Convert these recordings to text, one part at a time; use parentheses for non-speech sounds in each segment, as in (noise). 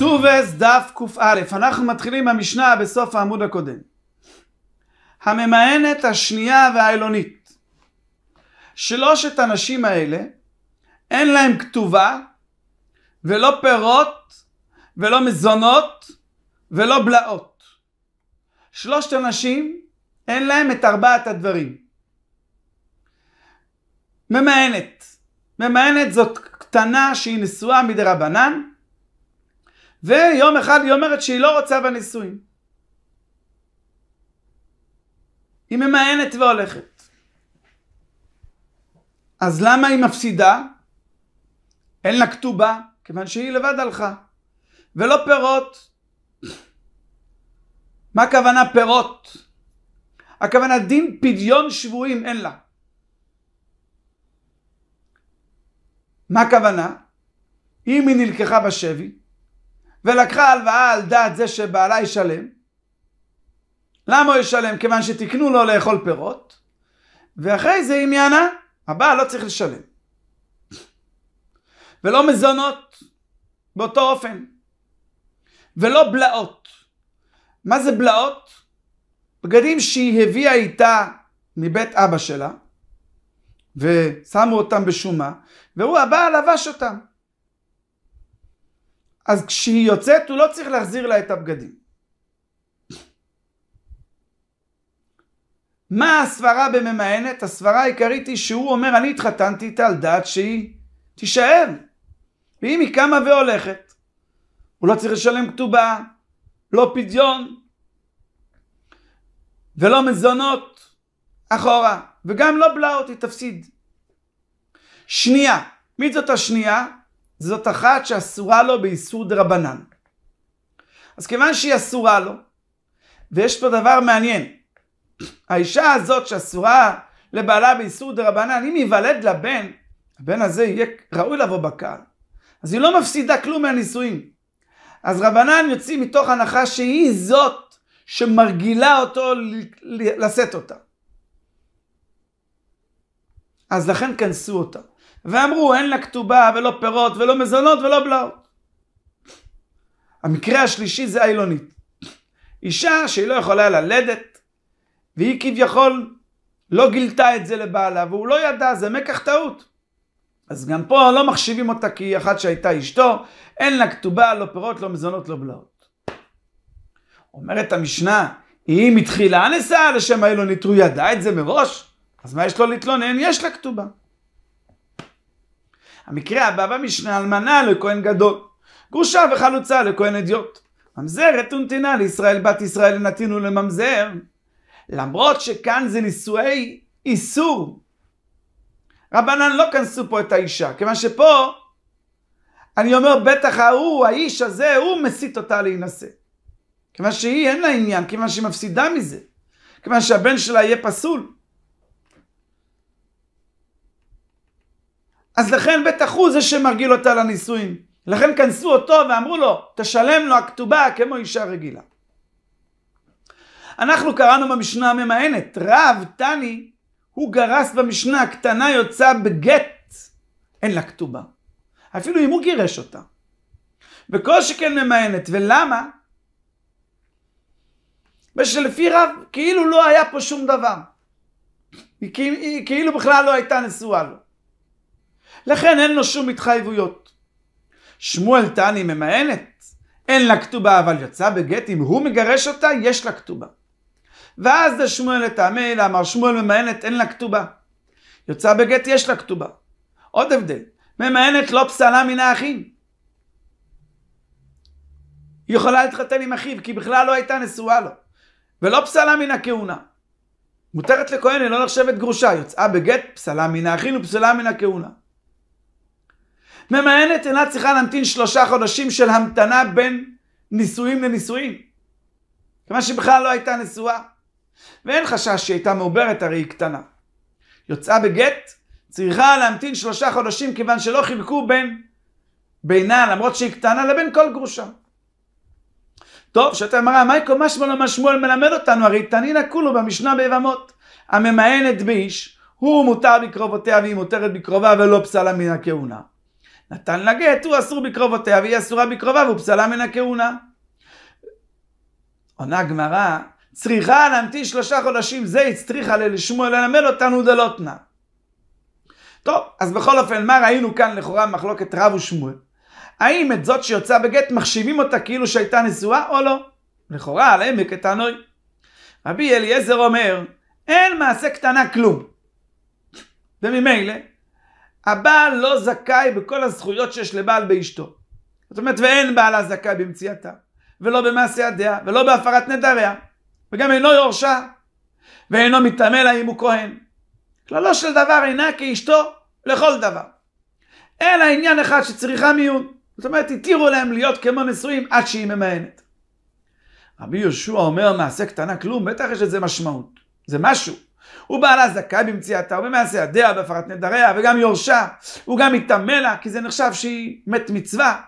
סובס דף קא, אנחנו מתחילים במשנה בסוף העמוד הקודם. הממאנת השנייה והעילונית. שלושת הנשים האלה, אין להם כתובה, ולא פירות, ולא מזונות, ולא בלעות. שלושת הנשים, אין להם את ארבעת הדברים. ממאנת. ממאנת זאת קטנה שהיא נשואה מדי רבנן. ויום אחד היא אומרת שהיא לא רוצה בנישואים. היא ממאנת והולכת. אז למה היא מפסידה? אין לה כתובה, כיוון שהיא לבד הלכה. ולא פירות. (coughs) מה הכוונה פירות? הכוונה דין פדיון שבויים אין לה. מה הכוונה? אם היא נלקחה בשבי, ולקחה הלוואה על דעת זה שבעלה ישלם. למה הוא ישלם? כיוון שתיקנו לו לאכול פירות, ואחרי זה היא מיאנה, הבעל לא צריך לשלם. ולא מזונות באותו אופן, ולא בלעות. מה זה בלעות? בגדים שהיא הביאה איתה מבית אבא שלה, ושמו אותם בשומה, והוא הבעל לבש אותם. אז כשהיא יוצאת הוא לא צריך להחזיר לה את הבגדים. מה הסברה בממאנת? הסברה העיקרית היא שהוא אומר אני התחתנתי איתה על דעת שהיא תישאר. ואם היא קמה והולכת, הוא לא צריך לשלם כתובה, לא פדיון ולא מזונות אחורה, וגם לא בלעות, היא תפסיד. שנייה, מי זאת השנייה? זאת אחת שאסורה לו באיסור דה רבנן. אז כיוון שהיא אסורה לו, ויש פה דבר מעניין, האישה הזאת שאסורה לבעלה באיסור דה רבנן, אם ייוולד לה בן, הבן הזה יהיה ראוי לבוא בקהל. אז היא לא מפסידה כלום מהנישואים. אז רבנן יוצאים מתוך הנחה שהיא זאת שמרגילה אותו לשאת אותה. אז לכן כנסו אותה. ואמרו אין לה כתובה ולא פירות ולא מזונות ולא בלעות. המקרה השלישי זה העילונית. אישה שהיא לא יכולה ללדת, והיא כביכול לא גילתה את זה לבעלה, והוא לא ידע, זה מקח טעות. אז גם פה לא מחשיבים אותה כי היא אחת שהייתה אשתו, אין לה כתובה, לא פירות, לא מזונות, לא בלעות. אומרת המשנה, היא מתחילה נשאה לשם העילונית, הוא ידע את זה מראש, אז מה יש לו להתלונן? יש לה כתובה. המקרה הבא במשנה אלמנה לכהן גדול, גרושה וחלוצה לכהן אדיוט. ממזרת ונתינה לישראל בת ישראל נתינו לממזר. למרות שכאן זה נישואי איסור. רבנן לא כנסו פה את האישה, כיוון שפה אני אומר בטח ההוא, האיש הזה, הוא מסית אותה להינשא. כיוון שהיא אין לה עניין, כיוון שהיא מפסידה מזה. כיוון שהבן שלה יהיה פסול. אז לכן בטח הוא זה שמרגיל אותה לנישואין. לכן כנסו אותו ואמרו לו, תשלם לו הכתובה כמו אישה רגילה. אנחנו קראנו במשנה הממאנת, רב תני, הוא גרס במשנה, הקטנה יוצא בגט, אין לה כתובה. אפילו אם הוא גירש אותה. וכל שכן ממאנת, ולמה? ושלפי רב, כאילו לא היה פה שום דבר. היא כאילו בכלל לא הייתה נשואה לו. לכן אין לו שום התחייבויות. שמואל תני ממאנת, אין לה כתובה אבל יצא בגט, אם הוא מגרש אותה, יש לה כתובה. ואז זה שמואל לטעמי, אמר שמואל ממאנת, אין לה כתובה. יצא בגט, יש לה כתובה. עוד הבדל, ממאנת לא פסלה מן האחים. היא יכולה להתחתן עם אחיו, כי בכלל לא הייתה נשואה לו. ולא פסלה מן הכהונה. מותרת לכהן, היא לא נחשבת גרושה, יוצאה בגט, פסלה מן האחים ופסלה מן הכהונה. ממאנת אינה צריכה להמתין שלושה חודשים של המתנה בין נישואים לנישואים. כיוון שבכלל לא הייתה נשואה. ואין חשש שהיא הייתה מעוברת, הרי היא קטנה. יוצאה בגט, צריכה להמתין שלושה חודשים כיוון שלא חילקו בין בינה, למרות שהיא קטנה, לבין כל גרושה. טוב, שאתה הגמרא, מייקו משמע למה שמואל מלמד אותנו, הרי תנינה כולו במשנה ביבמות. הממאנת באיש, הוא מותר בקרובותיה והיא מותרת בקרובה ולא פסלה מן הכהונה. נתן לה גט, הוא אסור בקרובותיה והיא אסורה בקרובה, והוא פסלה מן הכהונה. עונה הגמרא, צריכה להמתין שלושה חודשים, זה הצטריכה ללשמוע ללמד אותנו דלותנה. טוב, אז בכל אופן, מה ראינו כאן לכאורה מחלוקת רב ושמואל? האם את זאת שיוצאה בגט מחשיבים אותה כאילו שהייתה נשואה או לא? לכאורה על עמק התנוי. רבי אליעזר אומר, אין מעשה קטנה כלום. וממילא, הבעל לא זכאי בכל הזכויות שיש לבעל באשתו. זאת אומרת, ואין בעלה זכאי במציאתה, ולא במעשי ידיה, ולא בהפרת נדריה, וגם אינו יורשה, ואינו מטמא לה אם הוא כהן. כללו של דבר אינה כאשתו לכל דבר. אלא עניין אחד שצריכה מיון. זאת אומרת, התירו להם להיות כמו נשואים עד שהיא ממאנת. רבי יהושע אומר מעשה קטנה כלום, בטח יש לזה משמעות. זה משהו. הוא בעלה זכאי במציאתה, ובמעשה ידיה בהפרת נדריה, וגם יורשה, הוא גם יטמא לה, כי זה נחשב שהיא מת מצווה.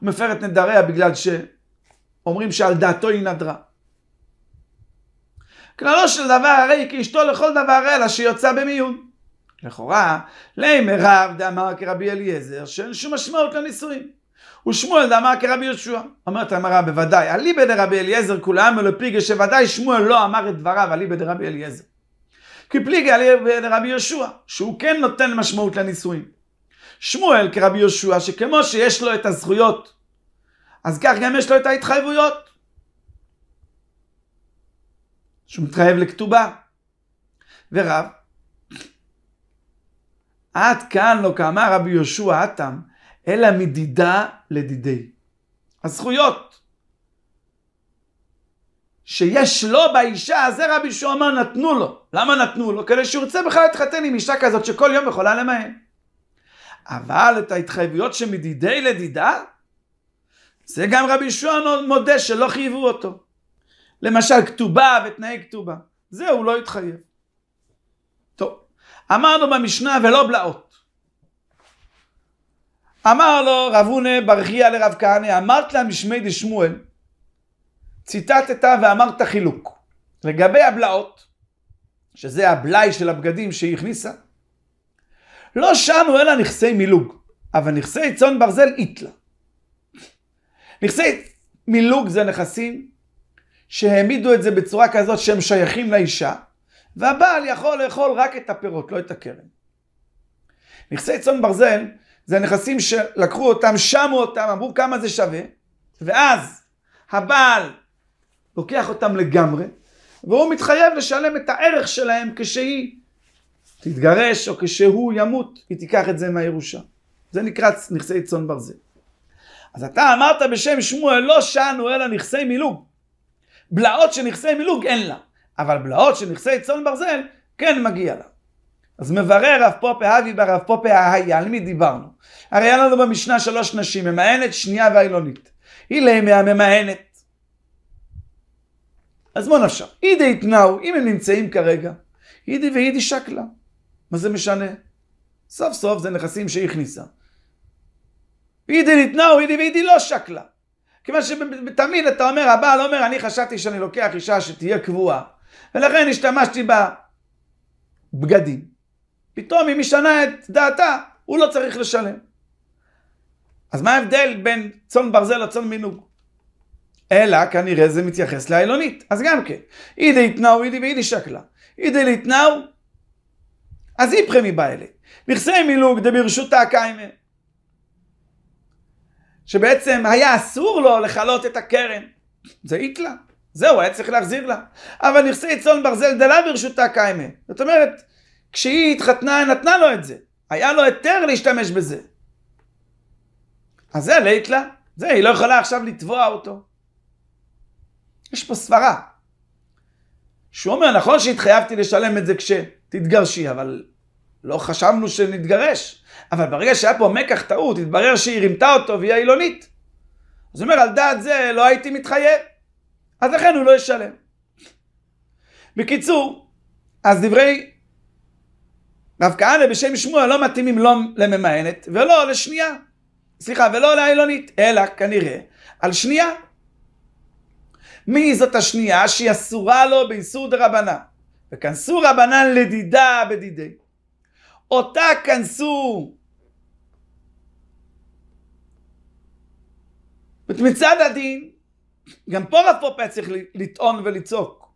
הוא מפר את נדריה בגלל שאומרים שעל דעתו היא נדרה. כללו של דבר הרי כי אשתו לכל דבר אלא שהיא יוצאה במיון. לכאורה, לימי רב דאמר כרבי אליעזר שאין שום משמעות לנישואים. ושמואל דאמר כרבי יהושע. אומרת המראה בוודאי, אליבא דרבי אליעזר כולם ולפיגי שוודאי שמואל לא אמר את דבריו אליבא דרבי אליעזר. כי פליגי אליבא דרבי יהושע, שהוא כן נותן משמעות לנישואים. שמואל כרבי יהושע, שכמו שיש לו את הזכויות, אז כך גם יש לו את ההתחייבויות. שהוא מתחייב לכתובה. ורב, עד כאן לא כאמר רבי יהושע עד תם. אלא מדידה לדידי. הזכויות שיש לו באישה, זה רבי שאומר נתנו לו. למה נתנו לו? כדי שהוא ירצה בכלל להתחתן עם אישה כזאת שכל יום יכולה למהן. אבל את ההתחייבויות שמדידי לדידה, זה גם רבי שוען מודה שלא חייבו אותו. למשל כתובה ותנאי כתובה. זה הוא לא התחייב. טוב, אמרנו במשנה ולא בלעות. אמר לו רב הונא ברכיה לרב כהנא, אמרת לה משמי דשמואל, ציטטת ואמרת חילוק. לגבי הבלעות, שזה הבלאי של הבגדים שהיא הכניסה, לא שנו אלא נכסי מילוג, אבל נכסי צאן ברזל איתלה. נכסי מילוג זה נכסים שהעמידו את זה בצורה כזאת שהם שייכים לאישה, והבעל יכול לאכול רק את הפירות, לא את הקרן. נכסי צאן ברזל זה הנכסים שלקחו אותם, שמו אותם, אמרו כמה זה שווה, ואז הבעל לוקח אותם לגמרי, והוא מתחייב לשלם את הערך שלהם כשהיא תתגרש או כשהוא ימות, היא תיקח את זה מהירושה. זה נקרא נכסי צאן ברזל. אז אתה אמרת בשם שמואל, לא שענו אלא נכסי מילוג. בלעות של נכסי מילוג אין לה, אבל בלעות של נכסי צאן ברזל כן מגיע לה. אז מברר רב פופה אבי ברב פופה היה, על מי דיברנו? הרי היה לנו במשנה שלוש נשים, ממאנת, שנייה והעילונית. היא לימיה ממאנת. אז בוא נפשם? אידי התנאו, אם הם נמצאים כרגע, אידי ואידי שקלה. מה זה משנה? סוף סוף זה נכסים שהיא הכניסה. אידי נתנאו, אידי ואידי לא שקלה. כיוון שתמיד אתה אומר, הבעל אומר, אני חשבתי שאני לוקח אישה שתהיה קבועה, ולכן השתמשתי בבגדים. פתאום היא משנה את דעתה, הוא לא צריך לשלם. אז מה ההבדל בין צאן ברזל לצאן מינוג? אלא כנראה זה מתייחס לעילונית. אז גם כן, אידי תנאו אידי ואידי שקלה. אידי ליתנאו, אז איפכם מבעלה. נכסי מילוג דברשותא קיימה. שבעצם היה אסור לו לכלות את הקרן. זה איתלה. זהו, היה צריך להחזיר לה. אבל נכסי צאן ברזל דלה ברשותה קיימה. זאת אומרת, כשהיא התחתנה, היא נתנה לו את זה. היה לו היתר להשתמש בזה. אז זה לית לה. זה, היא לא יכולה עכשיו לתבוע אותו. יש פה סברה. שהוא אומר, נכון שהתחייבתי לשלם את זה כשתתגרשי, אבל לא חשבנו שנתגרש. אבל ברגע שהיה פה מקח טעות, התברר שהיא רימתה אותו והיא העילונית. אז הוא אומר, על דעת זה לא הייתי מתחייב, אז לכן הוא לא ישלם. בקיצור, אז דברי רב כהנא בשם שמואל לא מתאימים לא לממאנת ולא לשנייה. סליחה, ולא לעילונית, אלא כנראה על שנייה. מי זאת השנייה שהיא אסורה לו באיסור דה רבנן? וכנסו רבנן לדידה בדידי. אותה כנסו מצד הדין, גם פה רב פופה צריך לטעון ולצעוק,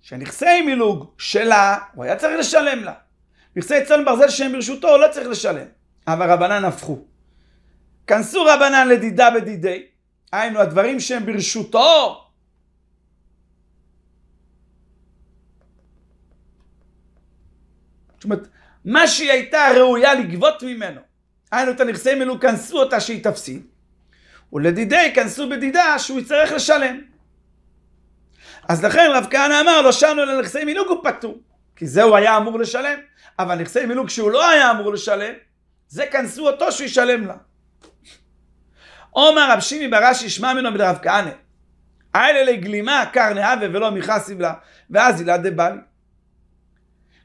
שנכסי מילוג שלה, הוא היה צריך לשלם לה. מכסי צאן ברזל שהם ברשותו, לא צריך לשלם. אבל רבנן הפכו. כנסו רבנן לדידה בדידי, היינו הדברים שהם ברשותו. זאת אומרת, מה שהיא הייתה ראויה לגבות ממנו, היינו את הנכסי מילוג, כנסו אותה שהיא תפסיד, ולדידי כנסו בדידה שהוא יצטרך לשלם. אז לכן רב כהנא אמר, לא שאלנו לנכסי מילוג הוא פטור, כי זה הוא היה אמור לשלם. אבל נכסי מילוג שהוא לא היה אמור לשלם, זה כנסו אותו שהוא ישלם לה. עומר רב שימי ברש ישמע ממנו בדרב כהנא. האלה לגלימה קרנהווה ולא מיכסיב סבלה, ואז הילה דבלי.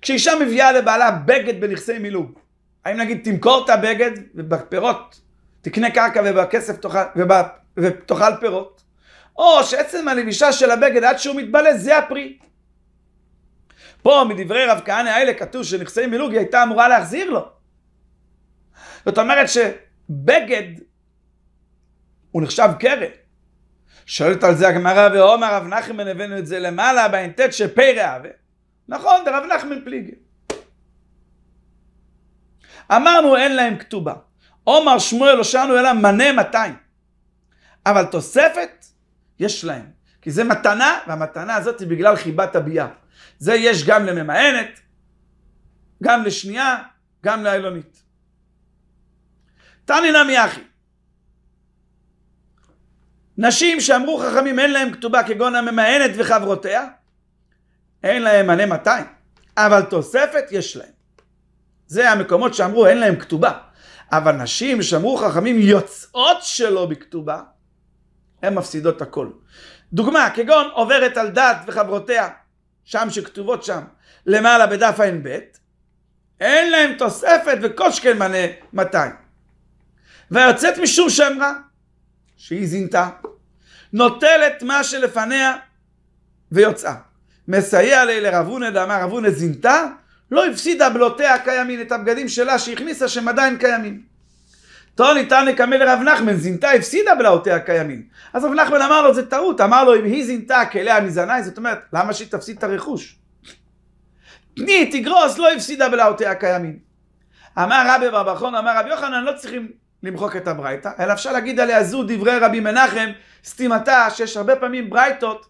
כשאישה מביאה לבעלה בגד בנכסי מילוג, האם נגיד תמכור את הבגד ובפירות, תקנה קרקע ובכסף תאכל, ותאכל פירות, או שעצם הלבישה של הבגד עד שהוא מתבלה זה הפרי. פה מדברי רב כהנא האלה כתוב שנכסי מילוג היא הייתה אמורה להחזיר לו. זאת אומרת שבגד הוא נחשב קרן. שואלת על זה הגמרא ועומר רב נחמן הבאנו את זה למעלה בע"ט שפי רעבה. נכון, זה רב נחמן פליגי. אמרנו אין להם כתובה. עומר שמואל הושענו אלא מנה 200. אבל תוספת יש להם. כי זה מתנה, והמתנה הזאת היא בגלל חיבת הביאה. זה יש גם לממאנת, גם לשנייה, גם לעילונית. תני נמי אחי. נשים שאמרו חכמים אין להם כתובה כגון הממאנת וחברותיה, אין להם מלא 200, אבל תוספת יש להם. זה המקומות שאמרו אין להם כתובה. אבל נשים שאמרו חכמים יוצאות שלא בכתובה, הן מפסידות הכל. דוגמה, כגון עוברת על דת וחברותיה, שם שכתובות שם, למעלה בדף ע"ב, אין להם תוספת וקושקל מנה 200. והיוצאת משום שם רע, שהיא זינתה, נוטלת מה שלפניה ויוצאה. מסייע לי לרב הונד, אמר רב הונד זינתה, לא הפסידה בלוטיה הקיימים, את הבגדים שלה שהכניסה שהם עדיין קיימים. טוני תנא קמא לרב נחמן, זינתה הפסידה בלעותיה הקיימים. אז רב נחמן אמר לו, זה טעות, אמר לו, אם היא זינתה כליה מזנאי, זאת אומרת, למה שהיא תפסיד את הרכוש? תני, תגרוס, לא הפסידה בלעותיה הקיימים. אמר רבי בר בחון, אמר רבי יוחנן, לא צריכים למחוק את הברייתא, אלא אפשר להגיד עליה זו דברי רבי מנחם, סתימתה, שיש הרבה פעמים ברייתות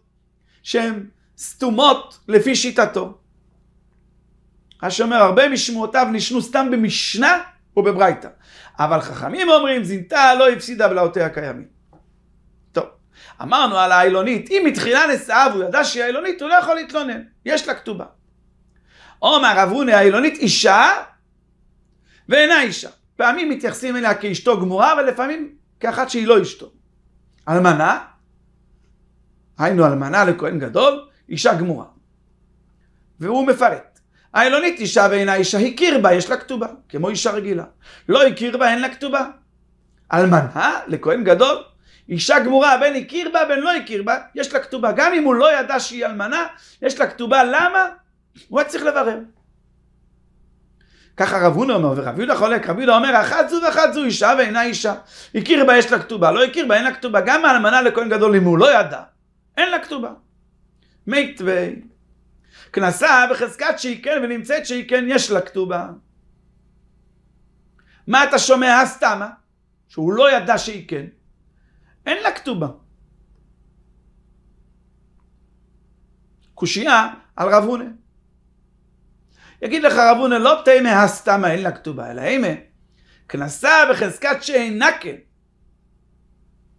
שהן סתומות לפי שיטתו. השומר, הרבה משמועותיו נשנו סתם במשנה, הוא בברייתא. אבל חכמים אומרים, זינתה לא הפסידה בלעותיה קיימים. טוב, אמרנו על העילונית, אם מתחילה נשאה והוא ידע שהיא העילונית, הוא לא יכול להתלונן, יש לה כתובה. עומר אברוני העילונית אישה ואינה אישה. פעמים מתייחסים אליה כאשתו גמורה, אבל לפעמים כאחת שהיא לא אשתו. אלמנה, היינו אלמנה לכהן גדול, אישה גמורה. והוא מפרט. העילונית אישה ואינה אישה, הכיר בה, יש לה כתובה, כמו אישה רגילה. לא הכיר בה, אין לה כתובה. אלמנה לכהן גדול, אישה גמורה, הבן הכיר בה, הבן לא הכיר בה, יש לה כתובה. גם אם הוא לא ידע שהיא אלמנה, יש לה כתובה, למה? הוא היה צריך לברר. ככה רב הונא אומר, ורב יהודה חולק, רב יהודה אומר, אחת זו ואחת זו אישה ואינה אישה. הכיר בה, יש לה כתובה, לא הכיר בה, אין לה כתובה. גם האלמנה לכהן גדול, אם הוא לא ידע, אין לה כתובה. מייטווי. כנסה בחזקת שהיא כן ונמצאת שהיא כן יש לה כתובה. מה אתה שומע הסתמה? שהוא לא ידע שהיא כן. אין לה כתובה. קושייה על רב הונה. יגיד לך רב הונה לא תמה הסתמה, אין לה כתובה, אלא אימא, כנסה בחזקת שאינה כן.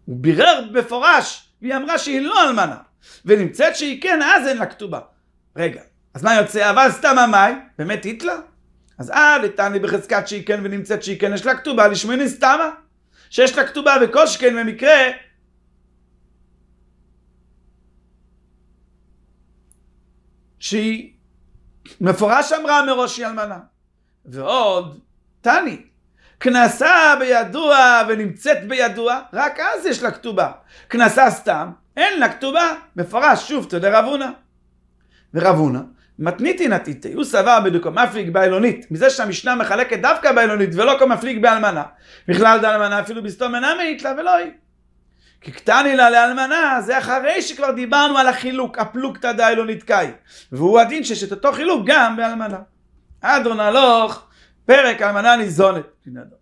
הוא בירר במפורש, והיא אמרה שהיא לא אלמנה, ונמצאת שהיא כן, אז אין לה כתובה. רגע, אז מה יוצא? אבל סתם המאי, באמת היטלה? אז אה, לטעני בחזקת שהיא כן ונמצאת שהיא כן, יש לה כתובה לשמיני סתמה. שיש לה כתובה וכל שכן במקרה שהיא מפורש אמרה מראש היא אלמנה. ועוד, תני, כנסה בידוע ונמצאת בידוע, רק אז יש לה כתובה. כנסה סתם, אין לה כתובה, מפורש, שוב, תודה רב הונא. ורב הונא, מתניתין עתיתי, הוא סבר בדיוק המפליג בעילונית, מזה שהמשנה מחלקת דווקא בעילונית ולא כמפליג באלמנה. בכלל דאלמנה אפילו בסתום אינה מעיט לה ולא היא. כי קטני לה לאלמנה, זה אחרי שכבר דיברנו על החילוק, הפלוגתא דאילונית קאי. והוא הדין שיש את אותו חילוק גם באלמנה. אדרון הלוך, פרק אלמנה ניזונת.